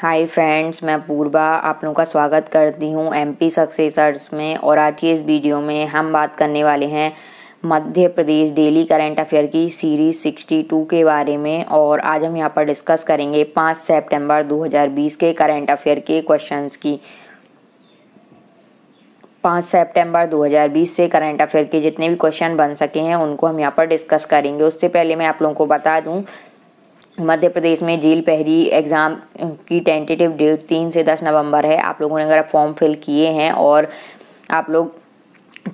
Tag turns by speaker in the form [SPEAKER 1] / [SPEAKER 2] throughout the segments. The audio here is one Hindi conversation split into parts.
[SPEAKER 1] हाय फ्रेंड्स मैं पूर्वा आप लोगों का स्वागत करती हूँ एम पी सक्सेसर्स में और आज की इस वीडियो में हम बात करने वाले हैं Madhya Pradesh daily current affair की सीरीज 62 के बारे में और आज हम यहाँ पर डिस्कस करेंगे 5 सितंबर 2020 के करंट अफेयर के क्वेश्चंस की 5 सितंबर 2020 से करंट अफेयर के जितने भी क्वेश्चन बन सके हैं उनको हम यहाँ पर डिस्कस करेंगे उससे पहले मैं आप लोगों को बता दूँ मध्य प्रदेश में जेल पहरी एग्ज़ाम की टेंटेटिव डेट तीन से दस नवंबर है आप लोगों ने अगर फॉर्म फिल किए हैं और आप लोग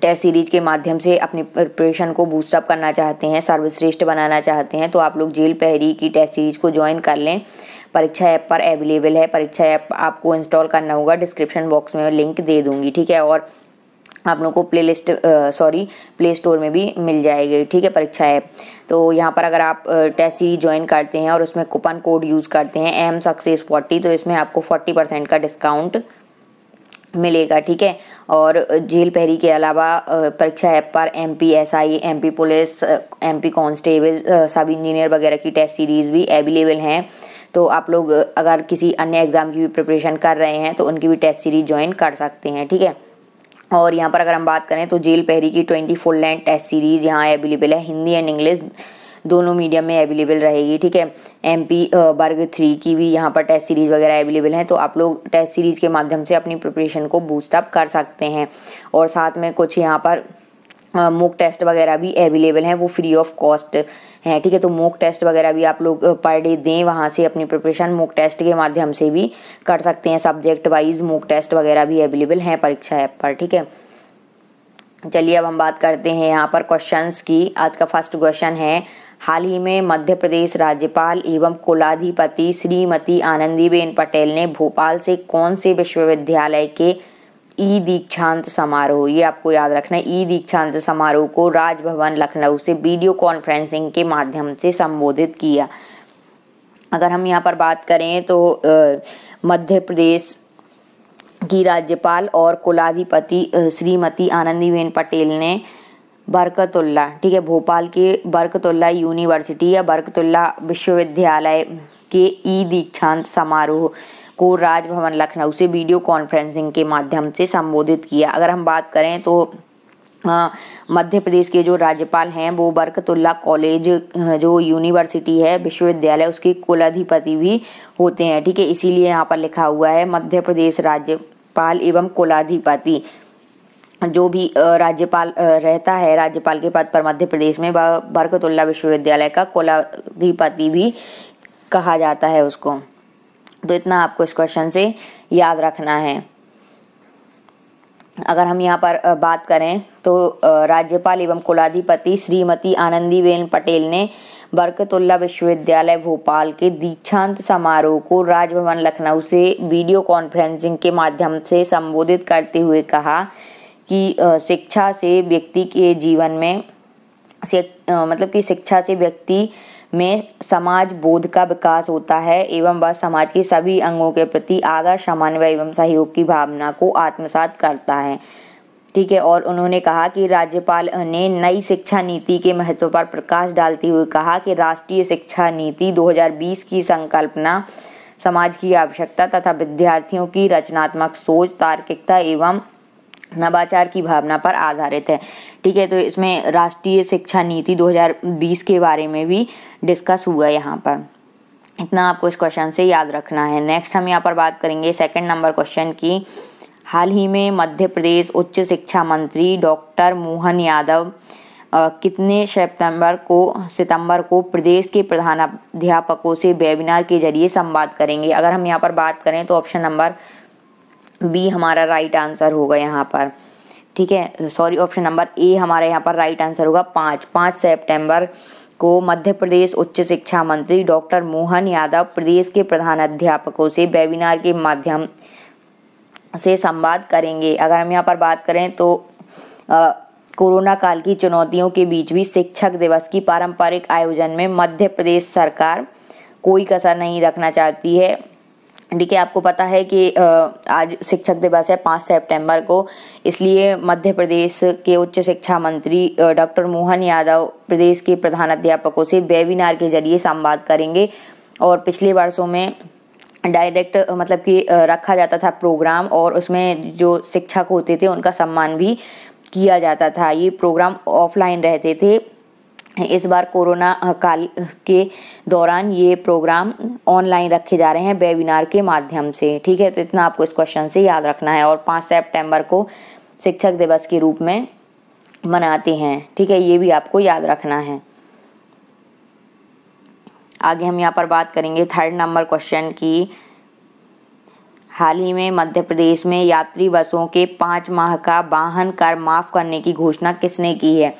[SPEAKER 1] टेस्ट सीरीज के माध्यम से अपनी प्रिपरेशन को बूस्टअप करना चाहते हैं सर्वश्रेष्ठ बनाना चाहते हैं तो आप लोग जेल पहरी की टेस्ट सीरीज को ज्वाइन कर लें परीक्षा ऐप पर अवेलेबल है परीक्षा ऐप आपको इंस्टॉल करना होगा डिस्क्रिप्शन बॉक्स में लिंक दे दूंगी ठीक है और आप लोगों को play list sorry play store में भी मिल जाएगी ठीक है परीक्षा ऐप तो यहाँ पर अगर आप टेस्ट सीरीज ज्वाइन करते हैं और उसमें कूपन कोड यूज़ करते हैं एम सक्सेस फोर्टी तो इसमें आपको फोर्टी परसेंट का डिस्काउंट मिलेगा ठीक है और जेल पहरी के अलावा परीक्षा ऐप पर M P S I M P police M P constable sub engineer वगैरह की टेस्ट सीरीज़ भी अवेलेबल हैं तो आप लोग अगर किसी अन्य एग्ज़ाम की भी प्रिपरेशन कर रहे हैं तो उनकी भी टेस्ट सीरीज ज्वाइन कर सकते हैं ठीक है और यहाँ पर अगर हम बात करें तो जेल पहरी की ट्वेंटी फोर लैंड टेस्ट सीरीज यहाँ अवेलेबल है हिंदी एंड इंग्लिश दोनों मीडियम में अवेलेबल रहेगी ठीक है एम पी वर्ग थ्री की भी यहाँ पर टेस्ट सीरीज वगैरह अवेलेबल हैं तो आप लोग टेस्ट सीरीज के माध्यम से अपनी प्रिपरेशन को बूस्टअप कर सकते हैं और साथ में कुछ यहाँ पर मोक हाँ, टेस्ट वगैरह भी अवेलेबल हैं वो फ्री ऑफ कॉस्ट हैं ठीक है तो मोक टेस्ट वगैरह भी आप लोग पर डे दें वहाँ से अपनी प्रिपरेशन मोक टेस्ट के माध्यम से भी कर सकते हैं सब्जेक्ट वाइज मोक टेस्ट वगैरह भी अवेलेबल हैं परीक्षा ऐप पर ठीक है चलिए अब हम बात करते हैं यहाँ पर क्वेश्चंस की आज का फर्स्ट क्वेश्चन है हाल ही में मध्य प्रदेश राज्यपाल एवं कुलाधिपति श्रीमती आनंदीबेन पटेल ने भोपाल से कौन से विश्वविद्यालय के ई दीक्षांत समारोह ये आपको याद रखना है ई दीक्षांत समारोह को राजभवन लखनऊ से वीडियो कॉन्फ्रेंसिंग के माध्यम से संबोधित किया अगर हम यहाँ पर बात करें तो मध्य प्रदेश की राज्यपाल और कुलाधिपति श्रीमती आनंदीबेन पटेल ने बरकतुल्ला ठीक है भोपाल के बरकतुल्ला यूनिवर्सिटी या बरकतुल्ला विश्वविद्यालय के ई दीक्षांत समारोह को राजभवन लखनऊ से वीडियो कॉन्फ्रेंसिंग के माध्यम से संबोधित किया अगर हम बात करें तो मध्य प्रदेश के जो राज्यपाल हैं वो बरकतुल्ला कॉलेज जो यूनिवर्सिटी है विश्वविद्यालय उसके कुलाधिपति भी होते हैं ठीक है इसीलिए यहाँ पर लिखा हुआ है मध्य प्रदेश राज्यपाल एवं कुलाधिपति जो भी राज्यपाल रहता है राज्यपाल के पद पर मध्य प्रदेश में बरकतुल्ला विश्वविद्यालय का कुलाधिपति भी कहा जाता है उसको तो इतना आपको इस क्वेश्चन से याद रखना है अगर हम यहाँ पर बात करें तो राज्यपाल एवं कुलाधिपति श्रीमती आनंदीबेन पटेल ने बरकतुल्ला विश्वविद्यालय भोपाल के दीक्षांत समारोह को राजभवन लखनऊ से वीडियो कॉन्फ्रेंसिंग के माध्यम से संबोधित करते हुए कहा कि शिक्षा से व्यक्ति के जीवन में मतलब कि शिक्षा से व्यक्ति में समाज बोध का विकास होता है एवं वह समाज के सभी अंगों के प्रति आदर समन्वय एवं सहयोग की भावना को आत्मसात करता है ठीक है और उन्होंने कहा कि राज्यपाल ने नई शिक्षा नीति के महत्व पर प्रकाश डालते हुए कहा कि राष्ट्रीय शिक्षा नीति 2020 की संकल्पना समाज की आवश्यकता तथा विद्यार्थियों की रचनात्मक सोच तार्किकता एवं नवाचार की भावना पर आधारित है ठीक है तो इसमें राष्ट्रीय शिक्षा नीति 2020 के बारे में भी डिस्कस हुआ यहाँ पर इतना आपको इस क्वेश्चन से याद रखना है नेक्स्ट हम यहाँ पर बात करेंगे सेकंड नंबर क्वेश्चन की हाल ही में मध्य प्रदेश उच्च शिक्षा मंत्री डॉक्टर मोहन यादव कितने सितंबर को सितंबर को प्रदेश के प्रधान अध्यापकों से वेबिनार के जरिए संवाद करेंगे अगर हम यहाँ पर बात करें तो ऑप्शन नंबर बी हमारा राइट आंसर होगा यहाँ पर ठीक है सॉरी ऑप्शन नंबर ए हमारे यहाँ पर राइट आंसर होगा पाँच पाँच सेप्टेम्बर को मध्य प्रदेश उच्च शिक्षा मंत्री डॉक्टर मोहन यादव प्रदेश के प्रधान अध्यापकों से वेबिनार के माध्यम से संवाद करेंगे अगर हम यहाँ पर बात करें तो कोरोना काल की चुनौतियों के बीच भी शिक्षक दिवस की पारंपरिक आयोजन में मध्य प्रदेश सरकार कोई कसर नहीं रखना चाहती है देखिए आपको पता है कि आज शिक्षक दिवस है पाँच सितंबर को इसलिए मध्य प्रदेश के उच्च शिक्षा मंत्री डॉक्टर मोहन यादव प्रदेश के प्रधानाध्यापकों से वेबिनार के जरिए संवाद करेंगे और पिछले वर्षों में डायरेक्ट मतलब कि रखा जाता था प्रोग्राम और उसमें जो शिक्षक होते थे उनका सम्मान भी किया जाता था ये प्रोग्राम ऑफलाइन रहते थे इस बार कोरोना काल के दौरान ये प्रोग्राम ऑनलाइन रखे जा रहे हैं वेबिनार के माध्यम से ठीक है तो इतना आपको इस क्वेश्चन से याद रखना है और पाँच सेप्टेम्बर को शिक्षक दिवस के रूप में मनाते हैं ठीक है ये भी आपको याद रखना है आगे हम यहाँ पर बात करेंगे थर्ड नंबर क्वेश्चन की हाल ही में मध्य प्रदेश में यात्री बसों के पाँच माह का वाहन कर माफ़ करने की घोषणा किसने की है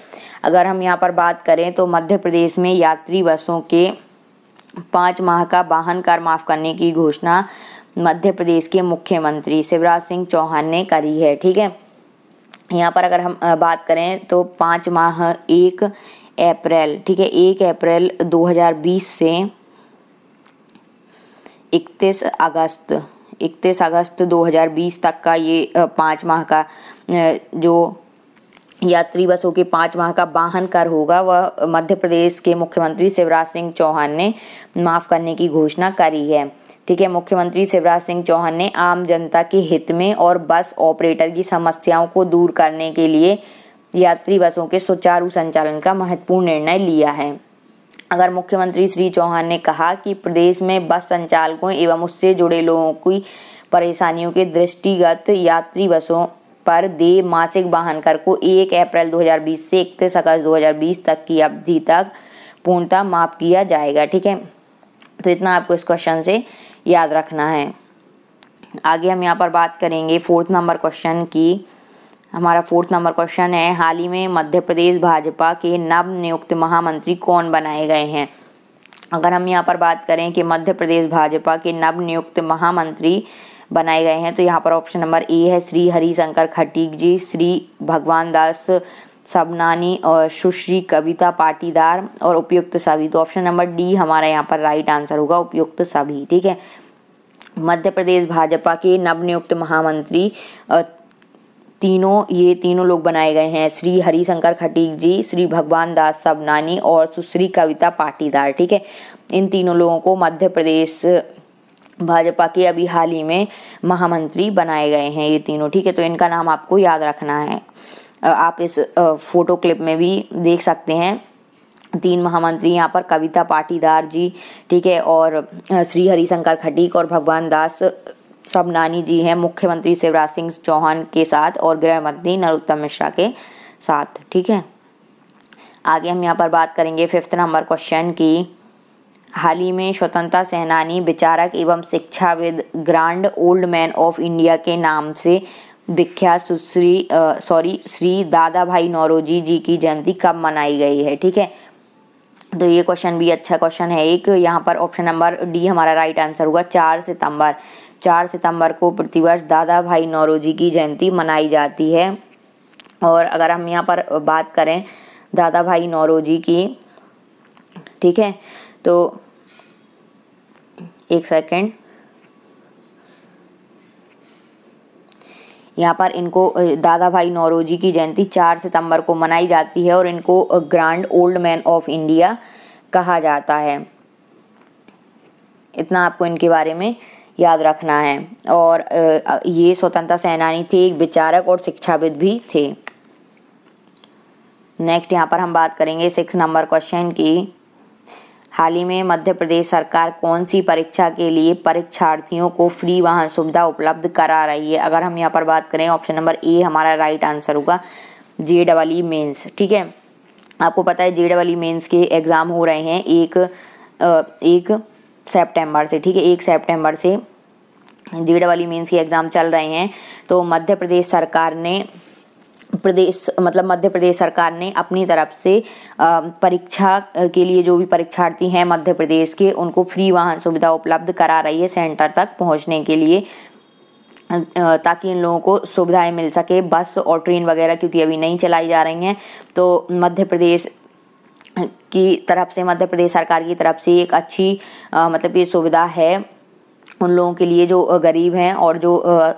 [SPEAKER 1] अगर हम यहाँ पर बात करें तो मध्य प्रदेश में यात्री बसों के पाँच माह का वाहन कर माफ़ करने की घोषणा मध्य प्रदेश के मुख्यमंत्री शिवराज सिंह चौहान ने करी है ठीक है यहाँ पर अगर हम बात करें तो पाँच माह एक अप्रैल ठीक है एक अप्रैल 2020 से 31 अगस्त इकतीस अगस्त 2020 तक का ये पाँच माह का जो यात्री बसों के पाँच माह का वाहन कर होगा वह मध्य प्रदेश के मुख्यमंत्री शिवराज सिंह चौहान ने माफ करने की घोषणा करी है ठीक है मुख्यमंत्री शिवराज सिंह चौहान ने आम जनता के हित में और बस ऑपरेटर की समस्याओं को दूर करने के लिए यात्री बसों के सुचारू संचालन का महत्वपूर्ण निर्णय लिया है अगर मुख्यमंत्री श्री चौहान ने कहा कि प्रदेश में बस संचालकों एवं उससे जुड़े लोगों की परेशानियों के दृष्टिगत यात्री बसों पर दे मासिक वाहन कर को 1 अप्रैल 2020 से इकतीस अगस्त 2020 तक की अवधि तक पूर्णतः माफ किया जाएगा ठीक है तो इतना आपको इस क्वेश्चन से याद रखना है आगे हम यहाँ पर बात करेंगे फोर्थ नंबर क्वेश्चन की हमारा फोर्थ नंबर क्वेश्चन है हाल ही में मध्य प्रदेश भाजपा के नव नियुक्त महामंत्री कौन बनाए गए हैं अगर हम यहाँ पर बात करें कि मध्य प्रदेश भाजपा के नव नियुक्त महामंत्री बनाए गए हैं तो यहाँ पर ऑप्शन नंबर ए है श्री हरिशंकर खटीक जी श्री भगवान दास सबनानी और सुश्री कविता पाटीदार और उपयुक्त सभी तो ऑप्शन नंबर डी हमारा यहाँ पर राइट आंसर होगा उपयुक्त सभी ठीक है मध्य प्रदेश भाजपा के नवनियुक्त महामंत्री तीनों ये तीनों लोग बनाए गए हैं श्री हरिशंकर खटीक जी श्री भगवान दास सबनानी और सुश्री कविता पाटीदार ठीक है इन तीनों लोगों को मध्य प्रदेश भाजपा के अभी हाल ही में महामंत्री बनाए गए हैं ये तीनों ठीक है तो इनका नाम आपको याद रखना है आप इस फोटो क्लिप में भी देख सकते हैं तीन महामंत्री यहाँ पर कविता पाटीदार जी ठीक है और श्री हरिशंकर खटीक और भगवान दास नानी जी हैं मुख्यमंत्री शिवराज सिंह चौहान के साथ और गृह मंत्री नरोत्तम मिश्रा के साथ ठीक है आगे हम यहाँ पर बात करेंगे फिफ्थ नंबर क्वेश्चन की हाल ही में स्वतंत्रता सेनानी विचारक एवं शिक्षाविद grand old man of India के नाम से विख्यात सुश्री सॉरी श्री दादा भाई नौरोजी जी की जयंती कब मनाई गई है ठीक है तो ये क्वेश्चन भी अच्छा क्वेश्चन है एक यहाँ पर ऑप्शन नंबर डी हमारा राइट आंसर होगा चार सितंबर चार सितंबर को प्रतिवर्ष दादा भाई नौरोजी की जयंती मनाई जाती है और अगर हम यहाँ पर बात करें दादा भाई नौरोजी की ठीक है तो एक सेकेंड यहाँ पर इनको दादा भाई नौरोजी की जयंती चार सितंबर को मनाई जाती है और इनको grand old man of India कहा जाता है इतना आपको इनके बारे में याद रखना है और ये स्वतंत्रता सेनानी थे एक विचारक और शिक्षाविद भी थे नेक्स्ट यहाँ पर हम बात करेंगे सिक्स नंबर क्वेश्चन की हाल ही में मध्य प्रदेश सरकार कौन सी परीक्षा के लिए परीक्षार्थियों को फ्री वाहन सुविधा उपलब्ध करा रही है अगर हम यहाँ पर बात करें ऑप्शन नंबर ए हमारा राइट आंसर होगा जे डबल ई मेन्स ठीक है आपको पता है जे डबल ई मेन्स के एग्ज़ाम हो रहे हैं एक एक सेप्टेम्बर से ठीक है एक सेप्टेम्बर से जे वाली मीन्स के एग्ज़ाम चल रहे हैं तो मध्य प्रदेश सरकार ने प्रदेश मतलब मध्य प्रदेश सरकार ने अपनी तरफ से परीक्षा के लिए जो भी परीक्षार्थी हैं मध्य प्रदेश के उनको फ्री वाहन सुविधा उपलब्ध करा रही है सेंटर तक पहुंचने के लिए ताकि इन लोगों को सुविधाएं मिल सके बस और ट्रेन वगैरह क्योंकि अभी नहीं चलाई जा रही हैं तो मध्य प्रदेश की तरफ से मध्य प्रदेश सरकार की तरफ से एक अच्छी आ, मतलब ये सुविधा है उन लोगों के लिए जो गरीब हैं और जो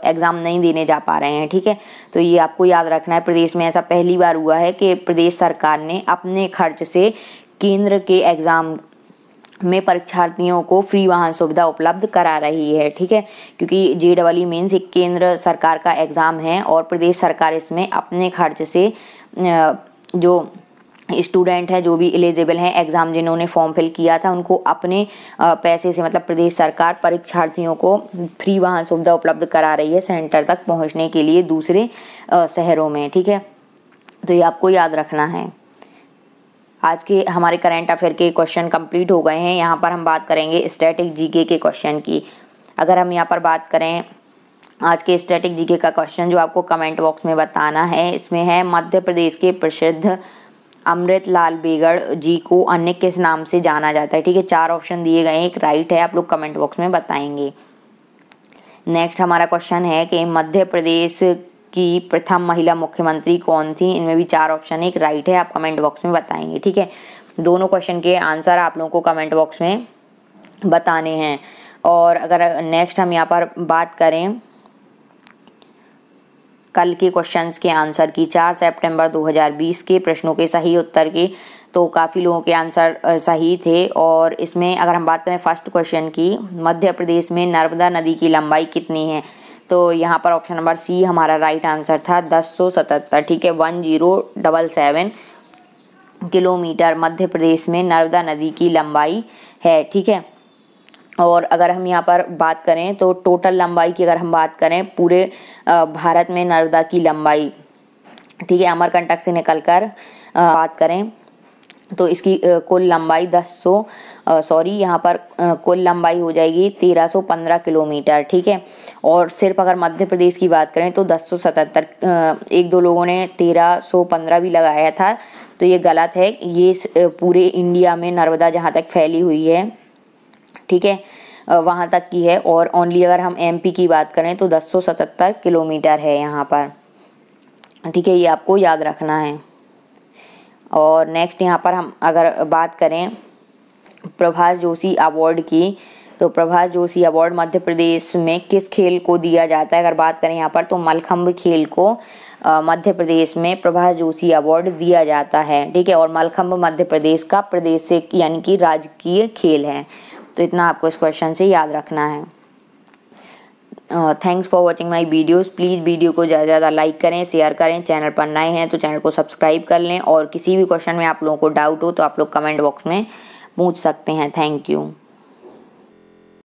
[SPEAKER 1] एग्ज़ाम नहीं देने जा पा रहे हैं ठीक है तो ये आपको याद रखना है प्रदेश में ऐसा पहली बार हुआ है कि प्रदेश सरकार ने अपने खर्च से केंद्र के एग्ज़ाम में परीक्षार्थियों को फ्री वाहन सुविधा उपलब्ध करा रही है ठीक है क्योंकि जे डबल ई मीन्स एक केंद्र सरकार का एग्ज़ाम है और प्रदेश सरकार इसमें अपने खर्च से जो स्टूडेंट हैं जो भी एलिजिबल हैं एग्ज़ाम जिन्होंने फॉर्म फिल किया था उनको अपने पैसे से मतलब प्रदेश सरकार परीक्षार्थियों को फ्री वाहन सुविधा उपलब्ध करा रही है सेंटर तक पहुंचने के लिए दूसरे शहरों में ठीक है तो ये आपको याद रखना है आज के हमारे करंट अफेयर के क्वेश्चन कंप्लीट हो गए हैं यहाँ पर हम बात करेंगे स्टैटिक जीके के क्वेश्चन की अगर हम यहाँ पर बात करें आज के स्टैटिक जीके का क्वेश्चन जो आपको कमेंट बॉक्स में बताना है इसमें है मध्य प्रदेश के प्रसिद्ध अमृत लाल बेगड़ जी को अन्य किस नाम से जाना जाता है ठीक है चार ऑप्शन दिए गए एक राइट है आप लोग कमेंट बॉक्स में बताएंगे नेक्स्ट हमारा क्वेश्चन है कि मध्य प्रदेश की प्रथम महिला मुख्यमंत्री कौन थी इनमें भी चार ऑप्शन है एक राइट है आप कमेंट बॉक्स में बताएंगे ठीक है दोनों क्वेश्चन के आंसर आप लोगों को कमेंट बॉक्स में बताने हैं और अगर नेक्स्ट हम यहाँ पर बात करें कल के क्वेश्चंस के आंसर की चार सितंबर 2020 के प्रश्नों के सही उत्तर की तो काफ़ी लोगों के आंसर सही थे और इसमें अगर हम बात करें फर्स्ट क्वेश्चन की मध्य प्रदेश में नर्मदा नदी की लंबाई कितनी है तो यहाँ पर ऑप्शन नंबर सी हमारा राइट आंसर था दस सौ सतहत्तर ठीक है one zero double seven kilometre Madhya Pradesh में नर्मदा नदी की लंबाई है ठीक है और अगर हम यहाँ पर बात करें तो टोटल लंबाई की अगर हम बात करें पूरे भारत में नर्मदा की लंबाई ठीक है अमरकंटक से निकलकर बात करें तो इसकी कुल लंबाई दस सौ सॉरी यहाँ पर कुल लंबाई हो जाएगी तेरह सौ पंद्रह किलोमीटर ठीक है और सिर्फ अगर मध्य प्रदेश की बात करें तो दस सौ सतहत्तर एक दो लोगों ने तेरह सौ पंद्रह भी लगाया था तो ये गलत है ये पूरे इंडिया में नर्मदा जहाँ तक फैली हुई है ठीक है वहाँ तक की है और ओनली अगर हम एमपी की बात करें तो 1077 किलोमीटर है यहाँ पर ठीक है ये आपको याद रखना है और नेक्स्ट यहाँ पर हम अगर बात करें प्रभाष जोशी अवार्ड की तो प्रभाष जोशी अवार्ड मध्य प्रदेश में किस खेल को दिया जाता है अगर बात करें यहाँ पर तो मलखम्ब खेल को मध्य प्रदेश में प्रभाष जोशी अवार्ड दिया जाता है ठीक है और मलखम्ब मध्य प्रदेश का प्रदेश से यानी कि राजकीय खेल है तो इतना आपको इस क्वेश्चन से याद रखना है thanks for watching my videos please video को ज़्यादा ज़्यादा लाइक करें शेयर करें चैनल पर नए हैं तो चैनल को सब्सक्राइब कर लें और किसी भी क्वेश्चन में आप लोगों को डाउट हो तो आप लोग कमेंट बॉक्स में पूछ सकते हैं थैंक यू